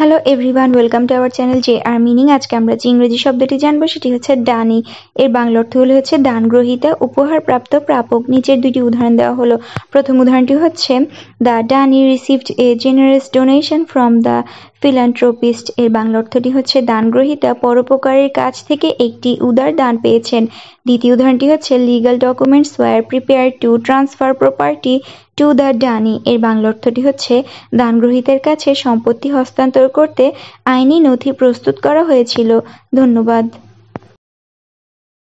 hello everyone welcome to our channel J R meaning আজকে আমরা যে ইংরেজি শব্দটি জানবো সেটি হচ্ছে ডানি এর বাংলা অর্থ হলো হচ্ছে দান গ্রহিতা উপহার প্রাপ্ত প্রাপক নিচের দুটি উদাহরণ দেওয়া হলো প্রথম উদাহরণটি হচ্ছে the donee received a generous donation from the philanthropist এর বাংলা অর্থটি হচ্ছে দান গ্রহিতা পরোপকারের কাছ থেকে একটি উদার দান পেয়েছেন দ্বিতীয় উদাহরণটি হচ্ছে legal documents were prepare to transfer property to the donee এর বাংলা অর্থটি হচ্ছে গ্রহীতের কাছে সম্পত্তি হস্তান্তর করতে আইনি নথি প্রস্তুত করা হয়েছিল ধন্যবাদ